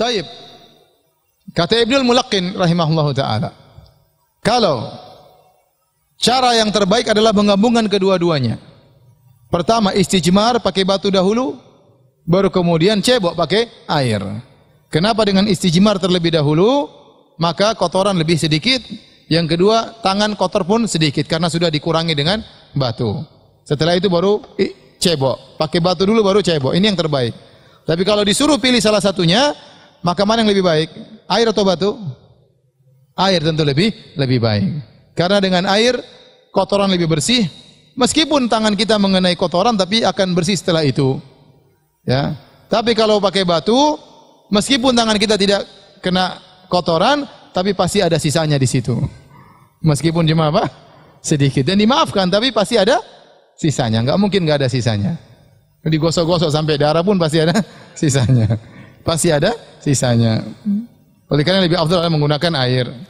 Taib. Kata Ibnul Mulaqin rahimahullah taala. Kalau cara yang terbaik adalah menggabungkan kedua-duanya. Pertama istijmar pakai batu dahulu, baru kemudian cebok pakai air. Kenapa dengan istijmar terlebih dahulu? Maka kotoran lebih sedikit. Yang kedua, tangan kotor pun sedikit karena sudah dikurangi dengan batu. Setelah itu baru cebok. Pakai batu dulu baru cebok. Ini yang terbaik. Tapi kalau disuruh pilih salah satunya, maka mana yang lebih baik? Air atau batu? Air tentu lebih lebih baik. Karena dengan air kotoran lebih bersih. Meskipun tangan kita mengenai kotoran tapi akan bersih setelah itu. Ya. Tapi kalau pakai batu, meskipun tangan kita tidak kena kotoran, tapi pasti ada sisanya di situ. Meskipun cuma apa? Sedikit dan dimaafkan, tapi pasti ada sisanya. Enggak mungkin enggak ada sisanya. Digosok-gosok sampai darah pun pasti ada sisanya. Pasti ada sisanya. Oleh karena lebih afdal adalah menggunakan air.